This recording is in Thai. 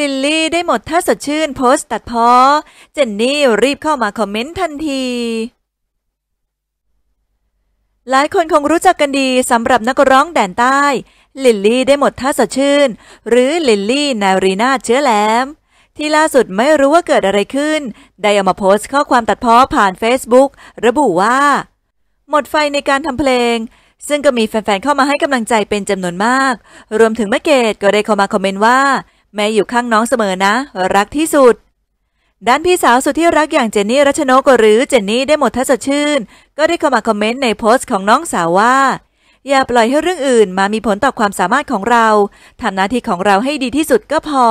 ลิลลี่ได้หมดท่าสดชื่นโพสต์ ตัดพอเจนนี่รีบเข้ามาคอมเมนต์ทันที หลายคนคงรู้จักกันดีสำหรับนักร้องแดนใต้ลิลลี่ได้หมดท่าสดชื่น หรือลิลลี่นารีนาเชื้อแหลมที่ล่าสุดไม่รู้ว่าเกิดอะไรขึ้น ได้เอามาโพสต์ข้อความตัดพอผ่าน Facebook ระบุว่า หมดไฟในการทำเพลง ซึ่งก็มีแฟนๆ เข้ามาให้กำลังใจเป็นจำนวนมาก รวมถึงแม่เกดก็ได้เข้ามาคอมเมนต์ว่าแม่อยู่ข้างน้องเสมอนะ รักที่สุด ด้านพี่สาวสุดที่รักอย่างเจนนี่รัชนกหรือเจนนี่ได้หมดทัศชื่น ก็ได้เข้ามา คอมเมนต์ในโพสต์ของน้องสาว ว่า อย่าปล่อยให้เรื่องอื่นมามีผลต่อความสามารถของเราทำหน้าที่ของเราให้ดีที่สุดก็พอ